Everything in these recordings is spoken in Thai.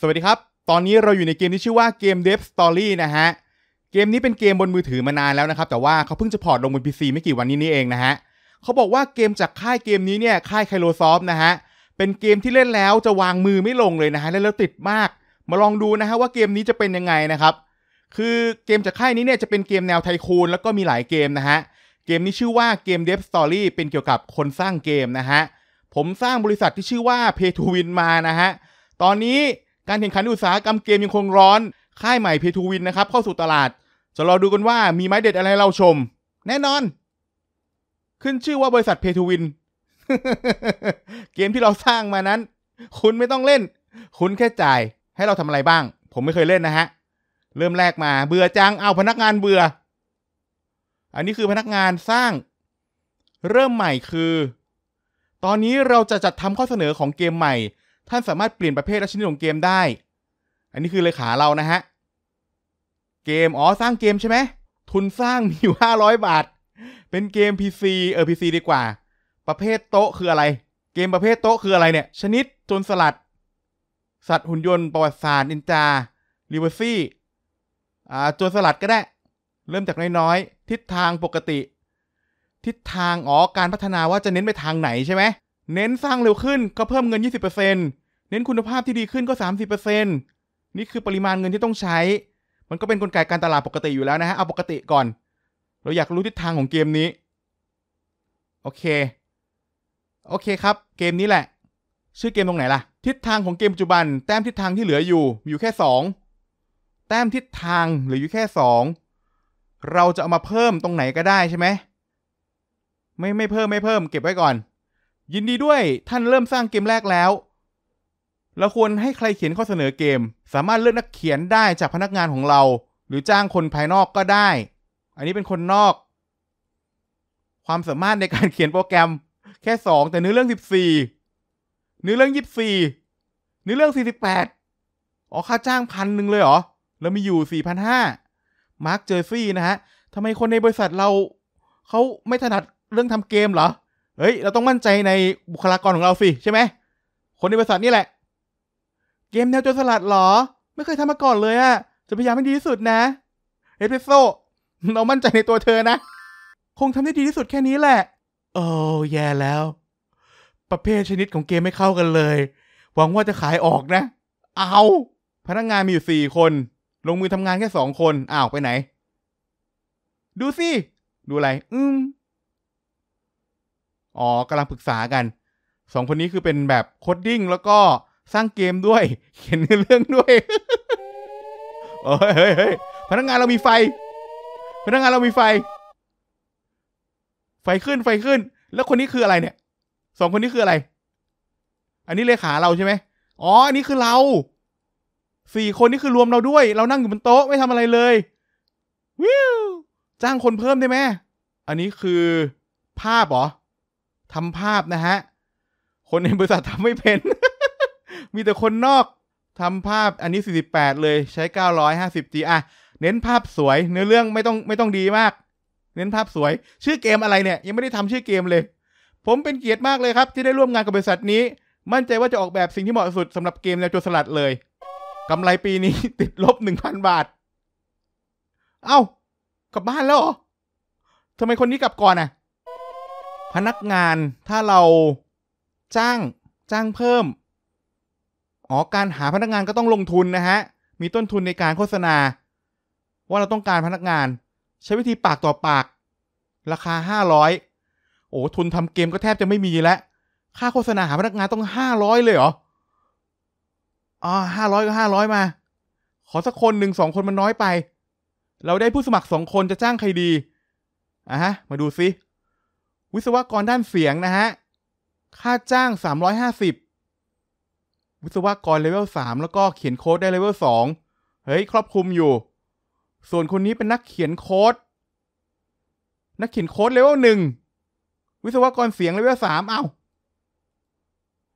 สวัสดีครับ ตอนนี้เราอยู่ในเกมที่ชื่อว่าเกมเดฟสตอรี่นะฮะ เกมนี้เป็นเกมบนมือถือมานานแล้วนะครับ แต่ว่าเขาเพิ่งจะพอร์ตลงบน PC ไม่กี่วันนี้นี่เองนะฮะเขาบอกว่าเกมจากค่ายเกมนี้เนี่ยค่ายไคลโลซอฟนะฮะ เป็นเกมที่เล่นแล้วจะวางมือไม่ลงเลยนะฮะเล่นแล้วติดมาก มาลองดูนะฮะว่าเกมนี้จะเป็นยังไงนะครับคือเกมจากค่ายนี้เนี่ยจะเป็นเกมแนวไทคูนแล้วก็มีหลายเกมนะฮะ เกมนี้ชื่อว่าเกมเดฟสตอรี่เป็นเกี่ยวกับคนสร้างเกมนะฮะ ผมสร้างบริษัทที่ชื่อว่า p พ y t วินมานะฮะ ตอนนี้การแข่งขันอุตสาหกรรมเกมยังคงร้อน ค่ายใหม่เพทูวินนะครับเข้าสู่ตลาด จะรอดูกันว่า มีไม้เด็ดอะไรเราชม แน่นอน ขึ้นชื่อว่าบริษัทเพทูวิน เกมที่เราสร้างมานั้น คุณไม่ต้องเล่น คุณแค่จ่าย ให้เราทำอะไรบ้าง ผมไม่เคยเล่นนะฮะ เริ่มแรกมาเบื่อจังเอาพนักงานเบื่อ อันนี้คือพนักงานสร้าง เริ่มใหม่คือ ตอนนี้เราจะจัดทำข้อเสนอของเกมใหม่ท่านสามารถเปลี่ยนประเภทและชนิดของเกมได้ อันนี้คือเลขาเรานะฮะ เกม อ๋อ สร้างเกมใช่ไหม ทุนสร้างมีอยู่ห้าร้อยบาท เป็นเกม PC เออ PC ดีกว่า ประเภทโต๊ะคืออะไร เกมประเภทโต๊ะคืออะไรเนี่ย ชนิดจนสลัด สัตว์หุ่นยนต์ประวัติศาสตร์นินจาลิเวอร์ซี่อ่าจนสลัดก็ได้ เริ่มจากน้อยๆทิศทางปกติ ทิศทางอ๋อ การพัฒนาว่าจะเน้นไปทางไหนใช่ไหมเน้นสร้างเร็วขึ้นก็เพิ่มเงิน 20%เน้นคุณภาพที่ดีขึ้นก็ 30%นี่คือปริมาณเงินที่ต้องใช้ มันก็เป็นนกลไกการตลาดปกติอยู่แล้วนะฮะ เอาปกติก่อน เราอยากรู้ทิศทางของเกมนี้ โอเค โอเคครับ เกมนี้แหละ ชื่อเกมตรงไหนล่ะ ทิศทางของเกมปัจจุบัน แต้มทิศทางที่เหลืออยู่อยู่แค่ 2 แต้มทิศทางเหลืออยู่แค่ 2 เราจะเอามาเพิ่มตรงไหนก็ได้ใช่ไหมไม่ไม่เพิ่มไม่เพิ่มเก็บไว้ก่อนยินดีด้วยท่านเริ่มสร้างเกมแรกแล้วเราควรให้ใครเขียนข้อเสนอเกม สามารถเลือกนักเขียนได้จากพนักงานของเรา หรือจ้างคนภายนอกก็ได้ อันนี้เป็นคนนอก ความสามารถในการเขียนโปรแกรม แค่ 2 แต่เนื้อเรื่อง 14เนื้อเรื่อง 24เนื้อเรื่อง 48 อ๋อค่าจ้างพันหนึ่งเลยเหรอ แล้วมีอยู่ 4,500มาร์คเจอร์ซี่นะฮะทำไมคนในบริษัทเราเขาไม่ถนัดเรื่องทำเกมเหรอเฮ้ยเราต้องมั่นใจในบุคลากรของเราสิใช่ไหม คนในบริษัทนี่แหละ เกมแนวโจรสลัดหรอ ไม่เคยทำมาก่อนเลยอะจะพยายามให้ดีที่สุดนะ เอสเปโซเรามั่นใจในตัวเธอนะ คงทำได้ดีที่สุดแค่นี้แหละ โอ้ แย่แล้ว ประเภทชนิดของเกมไม่เข้ากันเลย หวังว่าจะขายออกนะ เอา พนักงงานมีอยู่สี่คน ลงมือทำงานแค่สองคนอ้าวไปไหน ดูสิดูอะไรอืมอ๋อกำลังปรึกษากันสองคนนี้คือเป็นแบบโคดดิ้งแล้วก็สร้างเกมด้วยเขียนเรื่องด้วยเฮ้ยเฮ้ยพนักงานเรามีไฟพนักงานเรามีไฟ ไฟขึ้นไฟขึ้น แล้วคนนี้คืออะไรเนี่ย สองคนนี้คืออะไร อันนี้เลขาเราใช่ไหมอ๋ออันนี้คือเราสี่คนนี่คือรวมเราด้วย เรานั่งอยู่บนโต๊ะไม่ทำอะไรเลยวิวจ้างคนเพิ่มได้ไหมอันนี้คือภาพหรอทำภาพนะฮะ คนในบริษัททำไม่เป็น มีแต่คนนอกทำภาพ อันนี้48เลย ใช้ 950G อ่ะเน้นภาพสวย เนื้อเรื่องไม่ต้องไม่ต้องดีมาก เน้นภาพสวย ชื่อเกมอะไรเนี่ยยังไม่ได้ทำชื่อเกมเลย ผมเป็นเกียรติมากเลยครับ ที่ได้ร่วมงานกับบริษัทนี้ มั่นใจว่าจะออกแบบสิ่งที่เหมาะสุดสำหรับเกมแนวโจรสลัดเลยกำไรปีนี้ ติดลบ1,000บาท เอา้า กลับบ้านแล้วเหรอทำไมคนนี้กลับก่อนอ่ะพนักงานถ้าเราจ้างจ้างเพิ่มอ๋อการหาพนักงานก็ต้องลงทุนนะฮะ มีต้นทุนในการโฆษณา ว่าเราต้องการพนักงาน ใช้วิธีปากต่อปาก ราคา 500โอ้ทุนทำเกมก็แทบจะไม่มีแล้ว ค่าโฆษณาหาพนักงานต้อง 500 เลยเหรออ๋อห้าร้อยก็ห้าร้อยมา ขอสักคนหนึ่งสองคนมันน้อยไป เราได้ผู้สมัครสองคนจะจ้างใครดีอ่ะฮะ มาดูซิวิศวกรด้านเสียงนะฮะ ค่าจ้าง 350 วิศวกรเลเวล3แล้วก็เขียนโค้ดได้เลเวล2เฮ้ยครอบคลุมอยู่ ส่วนคนนี้เป็นนักเขียนโค้ด นักเขียนโค้ดเลเวล1วิศวกรเสียงเลเวล3เอ้า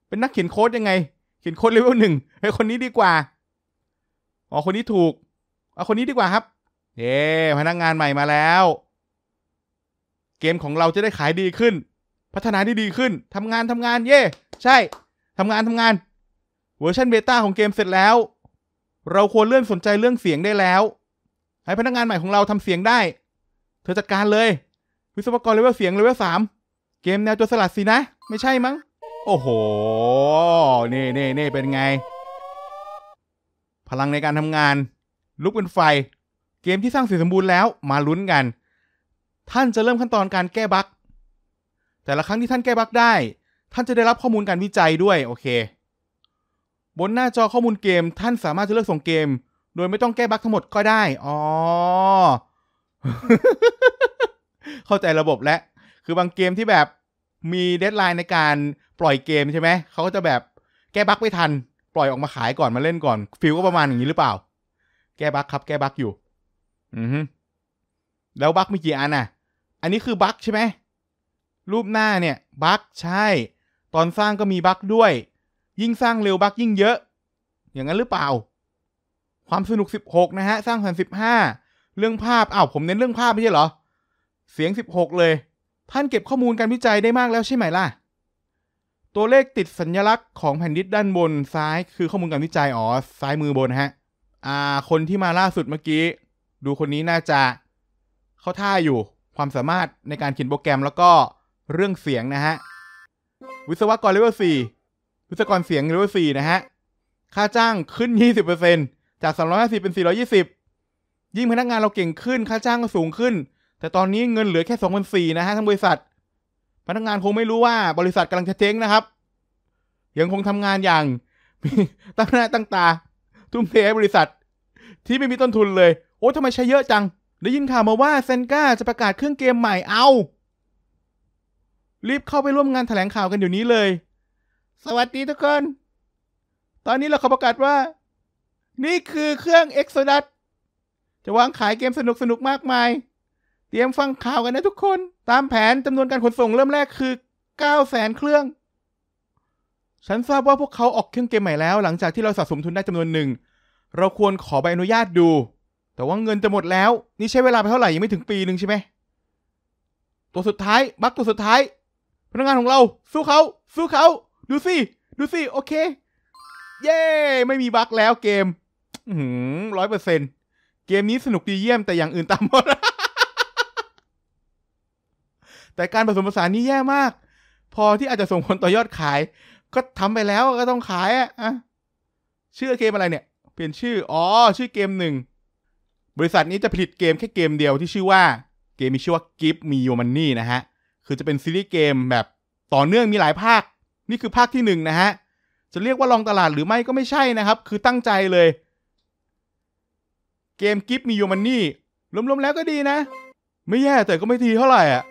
เป็นนักเขียนโค้ดยังไง เขียนโค้ดเลเวล1เฮ้ยคนนี้ดีกว่า อ๋อ คนนี้ถูก เอาคนนี้ดีกว่าครับเย้พนักงงานใหม่มาแล้วเกมของเราจะได้ขายดีขึ้น พัฒนาได้ดีขึ้น ทำงานทำงาน เย่ ใช่ ทำงานทำงาน เวอร์ชันเบต้าของเกมเสร็จแล้ว เราควรเลื่อนสนใจเรื่องเสียงได้แล้ว ให้พนักงานใหม่ของเราทำเสียงได้ เธอจัดการเลย วิศวกรเลเวลเสียงเลเวลสาม เกมแนวตัวสลัดสินะ ไม่ใช่มั้ง โอ้โหนี่นี่นี่เป็นไง พลังในการทำงาน ลุกเป็นไฟ เกมที่สร้างเสีสมบูรณ์แล้ว มาลุ้นกันท่านจะเริ่มขั้นตอนการแก้บั๊กแต่ละครั้งที่ท่านแก้บั๊กได้ ท่านจะได้รับข้อมูลการวิจัยด้วย โอเค บนหน้าจอข้อมูลเกม ท่านสามารถจะเลือกส่งเกม โดยไม่ต้องแก้บั๊กทั้งหมดก็ได้ อ๋อ เข้าใจระบบแล้วคือบางเกมที่แบบ มีเดทไลน์ในการปล่อยเกมใช่ไหมเขาก็จะแบบแก้บั๊กไม่ทัน ปล่อยออกมาขายก่อนมาเล่นก่อนฟิลก็ประมาณอย่างนี้หรือเปล่า แก้บั๊กครับ แก้บั๊กอยู่ อือ แล้วบั๊กมีกี่อันอ่ะอันนี้คือบั๊กใช่ไหมรูปหน้าเนี่ยบั๊กใช่ ตอนสร้างก็มีบั๊กด้วย ยิ่งสร้างเร็วบั๊กยิ่งเยอะ อย่างนั้นหรือเปล่า ความสนุก 16 นะฮะ สร้างสรรค์สิเรื่องภาพอ้าวผมเน้นเรื่องภาพไม่ใช่เหรอ เสียง 16 เลย ท่านเก็บข้อมูลการวิจัยได้มากแล้วใช่ไหมล่ะ ตัวเลขติดสัญญลักษณ์ของแผ่นดิสด้านบนซ้ายคือข้อมูลการวิจัยอ๋อซ้ายมือบนฮะ อ่า คนที่มาล่าสุดเมื่อกี้ ดูคนนี้น่าจะเขาท่าอยู่ความสามารถในการเขียนโปรแกรมแล้วก็เรื่องเสียงนะฮะ วิศวกรเลเวล4วิศวกรเสียงเลเวล4นะฮะค่าจ้างขึ้น 20%จาก350เป็น420ยิ่งพนักงานเราเก่งขึ้น ค่าจ้างก็สูงขึ้น แต่ตอนนี้เงินเหลือแค่2,400นะฮะทั้งบริษัท พนักงานคงไม่รู้ว่าบริษัทกำลังจะเจ๊งนะครับยังคงทำงานอย่างตั้งหน้าตั้งตาทุ่มเทให้บริษัทที่ไม่มีต้นทุนเลยโอ้ทำไมใช้เยอะจังได้ยินข่าวมาว่าเซนกาจะประกาศเครื่องเกมใหม่เอา รีบเข้าไปร่วมงานถแถลงข่าวกันเดี๋ยวนี้เลย สวัสดีทุกคน ตอนนี้เราเขาประกาศว่า นี่คือเครื่อง Exodus จะวางขายเกมสนุกสนุกมากมาย เตรียมฟังข่าวกันนะทุกคน ตามแผนจำนวนการขนส่งเริ่มแรกคือ9แสนเครื่อง ฉันทราบว่าพวกเขาออกเครื่องเกมใหม่แล้ว หลังจากที่เราสะสมทุนได้จำนวนหนึ่ง เราควรขอใบอนุญาตดูแต่ว่าเงินจะหมดแล้ว นี่ใช้เวลาไปเท่าไหร่ ยังไม่ถึงปีหนึ่งใช่ไหมตัวสุดท้าย บัคตัวสุดท้าย พนักงานของเรา สู้เขาสู้เขาดูสิ ดูสิ โอเค เย้ ไม่มีบัคแล้วเกมหืมร้อยเปอร์เซ็นเกมนี้สนุกดีเยี่ยมแต่อย่างอื่นตามหมดแต่การผสมผสานนี่แย่มาก พอที่อาจจะส่งผลต่อยอดขาย ก็ทำไปแล้วก็ต้องขายอ่ะชื่อเกมอะไรเนี่ยเปลี่ยนชื่ออ๋อชื่อเกมหนึ่งบริษัทนี้จะผลิตเกมแค่เกมเดียวที่ชื่อว่า เกมมีชื่อว่า Give ์ม y โยมันนี่นะฮะ คือจะเป็นซีรีส์เกมแบบต่อเนื่องมีหลายภาค นี่คือภาคที่1นนะฮะ จะเรียกว่าลองตลาดหรือไม่ก็ไม่ใช่นะครับ คือตั้งใจเลยเกมกิฟต์ม y โยมันนี่รวมๆแล้วก็ดีนะ ไม่แย่แต่ก็ไม่ทีเท่าไหร่อ่ะ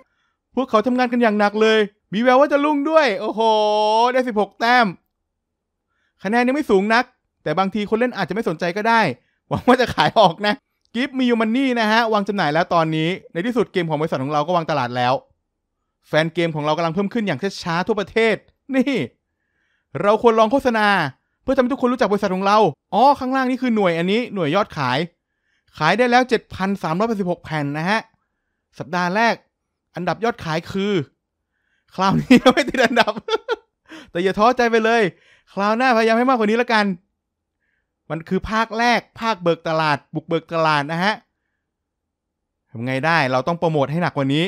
พวกเขาทำงานกันอย่างหนักเลยมีแววว่าจะลุ่งด้วย โอ้โหได้16แต้ม คะแนนยังไม่สูงนัก แต่บางทีคนเล่นอาจจะไม่สนใจก็ได้ หวังว่าจะขายออกนะกิฟต์มีอยู่มันนี่นะฮะ วางจำหน่ายแล้วตอนนี้ ในที่สุดเกมของบริษัทของเราก็วางตลาดแล้ว แฟนเกมของเรากำลังเพิ่มขึ้นอย่างช้าๆทั่วประเทศ นี่ เราควรลองโฆษณา เพื่อทำให้ทุกคนรู้จักบริษัทของเรา อ๋อ ข้างล่างนี่คือหน่วยอันนี้หน่วยยอดขาย ขายได้แล้ว 7,386 แผ่นนะฮะ สัปดาห์แรก อันดับยอดขายคือ คราวนี้ไม่ติดอันดับแต่อย่าท้อใจไปเลย คราวหน้าพยายามให้มากกว่านี้ละกันมันคือภาคแรก ภาคเบิกตลาด บุกเบิกตลาดนะฮะทำไงได้เราต้องโปรโมทให้หนักกว่านี้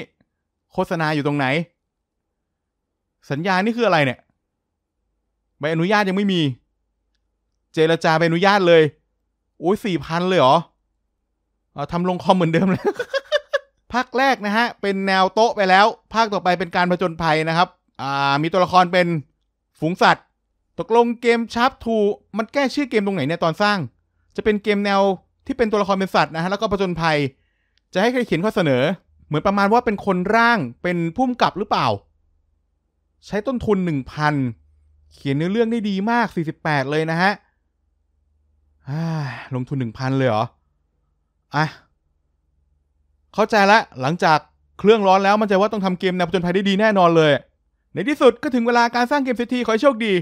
โฆษณาอยู่ตรงไหน สัญญานี่คืออะไรเนี่ย ใบอนุญาตยังไม่มี เจรจาใบอนุญาตเลยโอ้ยสี่พันเลยเหรออทำลงคอมเหมือนเดิมเลย ภาคแรกนะฮะ เป็นแนวโต๊ะไปแล้ว ภาคต่อไปเป็นการผจญภัยนะครับ อ่า มีตัวละครเป็นฝูงสัตว์กลงเกมชาร์ปทูมันแก้ชื่อเกมตรงไหนเนี่ยตอนสร้าง จะเป็นเกมแนวที่เป็นตัวละครเป็นสัตว์นะฮะแล้วก็ปะจนภัย จะให้ใครเขียนข้อเสนอ เหมือนประมาณว่าเป็นคนร่างเป็นผู้มกับหรือเปล่า ใช้ต้นทุนหนึ่งพันเขียนเนื้อเรื่องได้ดีมาก 48 เลยนะฮะลงทุนหนึ่งพันเลยเหรออ่ะเข้าใจละ หลังจากเครื่องร้อนแล้วมันจะว่าต้องทำเกมแนวปะจนภัยได้ดีแน่นอนเลย ในที่สุดก็ถึงเวลาการสร้างเกมเซีทีขอให้โชคดี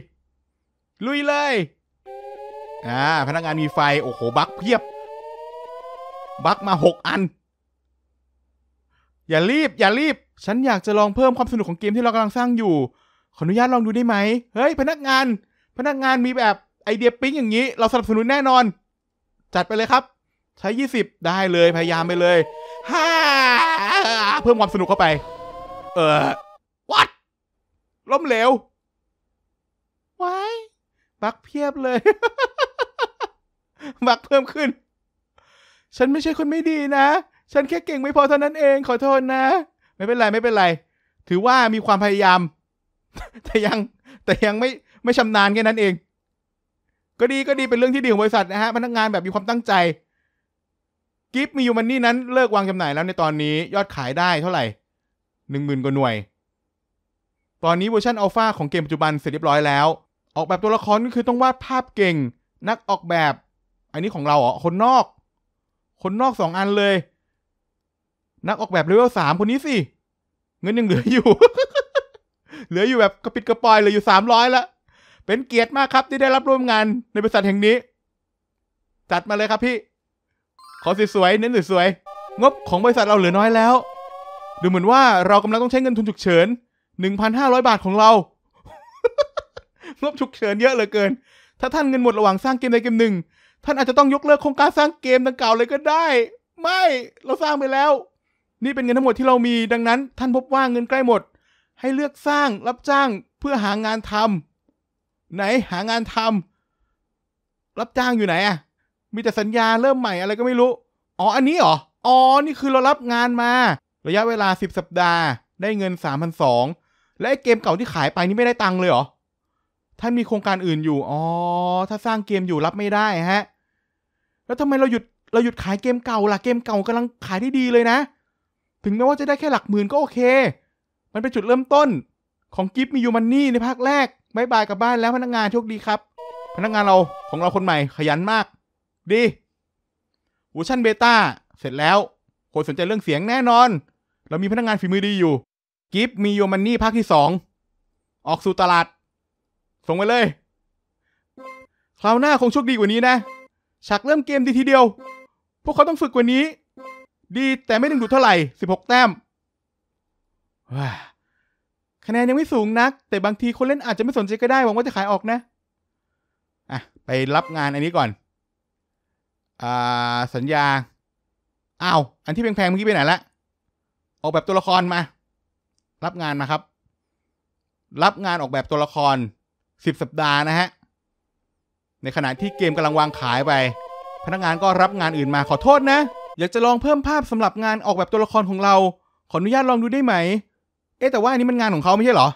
ลุยเลย อ่า พนักงานมีไฟ โอ้โห บักเพียบ บักมาหกอัน อย่ารีบ อย่ารีบ ฉันอยากจะลองเพิ่มความสนุกของเกมที่เรากำลังสร้างอยู่ ขออนุญาตลองดูได้ไหม เฮ้ย พนักงาน พนักงานมีแบบไอเดียปิ๊งอย่างนี้ เราสนับสนุนแน่นอน จัดไปเลยครับ ใช้ 20 ได้เลย พยายามไปเลย ฮ่า เพิ่มความสนุกเข้าไป เออ what ล้มเหลว ไว y บักเพียบเลย บักเพิ่มขึ้น ฉันไม่ใช่คนไม่ดีนะ ฉันแค่เก่งไม่พอเท่านั้นเอง ขอโทษนะ ไม่เป็นไรไม่เป็นไร ถือว่ามีความพยายาม แต่ยังแต่ยังไม่ไม่ชำนาญแค่นั้นเอง ก็ดีก็ดีเป็นเรื่องที่ดีของบริษัทนะฮะ พนักงานแบบมีความตั้งใจ กิฟต์มีอยู่มันนี่นั้นเลิกวางจำหน่ายแล้วในตอนนี้ยอดขายได้เท่าไหร่หนึ่งหมื่นกว่าหน่วย ตอนนี้เวอร์ชันอัลฟาของเกมปัจจุบัน เสร็จเรียบร้อยแล้วออกแบบตัวละครก็คือต้องวาดภาพเก่ง นักออกแบบ อันนี้ของเราเหรอคนนอก คนนอกสองอันเลย นักออกแบบเลเวลสามคนนี้สิเงินยังเหลืออยู่ เหลืออยู่แบบกระปิดกระปอยเลยอยู่สามร้อยละ เป็นเกียรติมากครับที่ได้รับร่วมงานในบริษัทแห่งนี้ จัดมาเลยครับพี่ขอสวยๆเน้นสวยๆงบของบริษัทเราเหลือน้อยแล้ว ดูเหมือนว่าเรากำลังต้องใช้เงินทุนฉุกเฉิน 1,500 บาทของเรางบฉุกเฉินเยอะเหลือเกิน ถ้าท่านเงินหมดระหว่างสร้างเกมใดเกมหนึ่งท่านอาจจะต้องยกเลิกโครงการสร้างเกมดังกล่าวเลยก็ได้ ไม่เราสร้างไปแล้ว นี่เป็นเงินทั้งหมดที่เรามี ดังนั้น ท่านพบว่าเงินใกล้หมด ให้เลือกสร้างรับจ้างเพื่อหางานทำ ไหนหางานทำ รับจ้างอยู่ไหนอะ มีแต่สัญญาเริ่มใหม่อะไรก็ไม่รู้ อ๋อ อันนี้เหรอ อ๋อ นี่คือเรารับงานมา ระยะเวลา 10สัปดาห์ ได้เงิน3,200และไอเกมเก่าที่ขายไปนี่ไม่ได้ตังค์เลยเหรอท่านมีโครงการอื่นอยู่ อ๋อ ถ้าสร้างเกมอยู่รับไม่ได้ฮะ แล้วทำไมเราหยุดเราหยุดขายเกมเก่า ล่ะ เกมเก่ากำลังขายได้ดีเลยนะ ถึงแม้ว่าจะได้แค่หลักหมื่นก็โอเค มันเป็นจุดเริ่มต้น ของกิฟต์มียูมันนี่ในภาคแรกบายบายกลับบ้านแล้วพนักงานโชคดีครับ พนักงานเราของเราคนใหม่ขยันมาก ดีเวอร์ชันเบต้าเสร็จแล้วคนสนใจเรื่องเสียงแน่นอน เรามีพนักงานฝีมือดีอยู่กิฟต์มียูมันนี่ภาคที่สองออกสู่ตลาดส่งไปเลย คราวหน้าคงโชคดีกว่านี้นะฉากเริ่มเกมดีทีเดียว พวกเขาต้องฝึกกว่านี้ ดีแต่ไม่ดึงดูดเท่าไหร่ 16 แต้มว้าคะแนนยังไม่สูงนัก แต่บางทีคนเล่นอาจจะไม่สนใจก็ได้หวังว่าจะขายออกนะอ่ะไปรับงานอันนี้ก่อน อ่าสัญญา อ้าว อันที่แพงๆเมื่อกี้ไปไหนละ ออกแบบตัวละครมา รับงานมาครับ รับงานออกแบบตัวละครสิบสัปดาห์นะฮะ ในขณะที่เกมกำลังวางขายไป พนักงานก็รับงานอื่นมาขอโทษนะ อยากจะลองเพิ่มภาพสำหรับงานออกแบบตัวละครของเรา ขออนุญาตลองดูได้ไหม เอ๊แต่ว่าอันนี้มันงานของเขาไม่ใช่เหรอ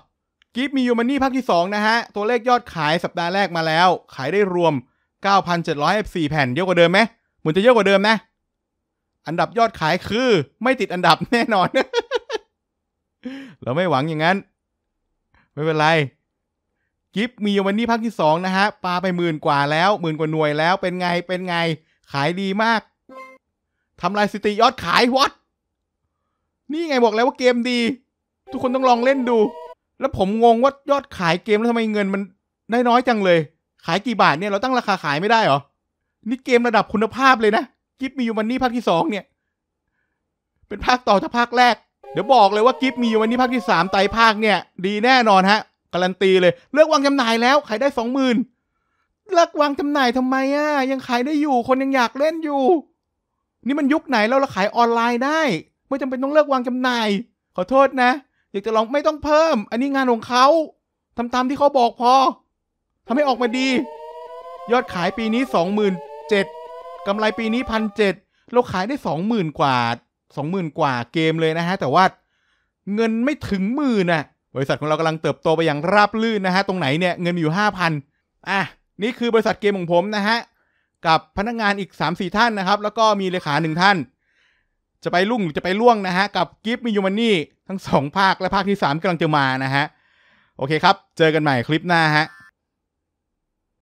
กิฟมียูมันนี่ภาคที่ 2 นะฮะ ตัวเลขยอดขายสัปดาห์แรกมาแล้ว ขายได้รวม 9,714แผ่นเยอะกว่าเดิมไหมเหมือนจะเยอะกว่าเดิมนะ อันดับยอดขายคือไม่ติดอันดับแน่นอน เราไม่หวังอย่างนั้น ไม่เป็นไรกิฟมีวันนี้ภาคที่ 2 นะฮะปลาไปหมื่นกว่าแล้วหมื่นกว่าหน่วยแล้ว เป็นไงเป็นไงขายดีมากทำลายสติยอดขายวัดนี่ไงบอกแล้วว่าเกมดี ทุกคนต้องลองเล่นดู แล้วผมงงว่า ยอดขายเกมแล้วทำไมเงินมันได้น้อยจังเลย ขายกี่บาทเนี่ยเราตั้งราคาขายไม่ได้เหรอ นี่เกมระดับคุณภาพเลยนะกิฟมีอยู่วันนี้ภาคที่สองเนี่ย เป็นภาคต่อจากภาคแรก เดี๋ยวบอกเลยว่ากิฟมีอยู่วันนี้ภาคที่สามไตภาคเนี่ย ดีแน่นอนฮะการันตีเลย เลิกวางจำหน่ายแล้วขายได้สองหมื่นเลิกวางจำหน่ายทำไมอ่ะยังขายได้อยู่คนยังอยากเล่นอยู่ นี่มันยุคไหนแล้วเราขายออนไลน์ได้ไม่จำเป็นต้องเลิกวางจำหน่ายขอโทษนะอยากจะลองไม่ต้องเพิ่ม อันนี้งานของเขาทำตามที่เขาบอกพอ ทำให้ออกมาดี ยอดขายปีนี้สองหมื่นเจ็ดกำไรปีนี้พันเจ็ดเราขายได้สองหมื่นกว่าสองหมื่นกว่าเกมเลยนะฮะ แต่ว่า เงินไม่ถึงหมื่นอะบริษัทของเรากำลังเติบโตไปอย่างราบรื่นนะฮะ ตรงไหนเนี่ยเงินมีอยู่ 5,000อ่ะนี่คือบริษัทเกมของผมนะฮะ กับพนักงงานอีก 3-4 ท่านนะครับ แล้วก็มีเลขาหนึ่งท่าน จะไปลุ่งหรือจะไปล่วงนะฮะ กับกิฟต์มียูมันนี่ทั้ง 2 ภาคและภาคที่ 3กำลังจะมานะฮะ โอเคครับ เจอกันใหม่คลิปหน้าฮะ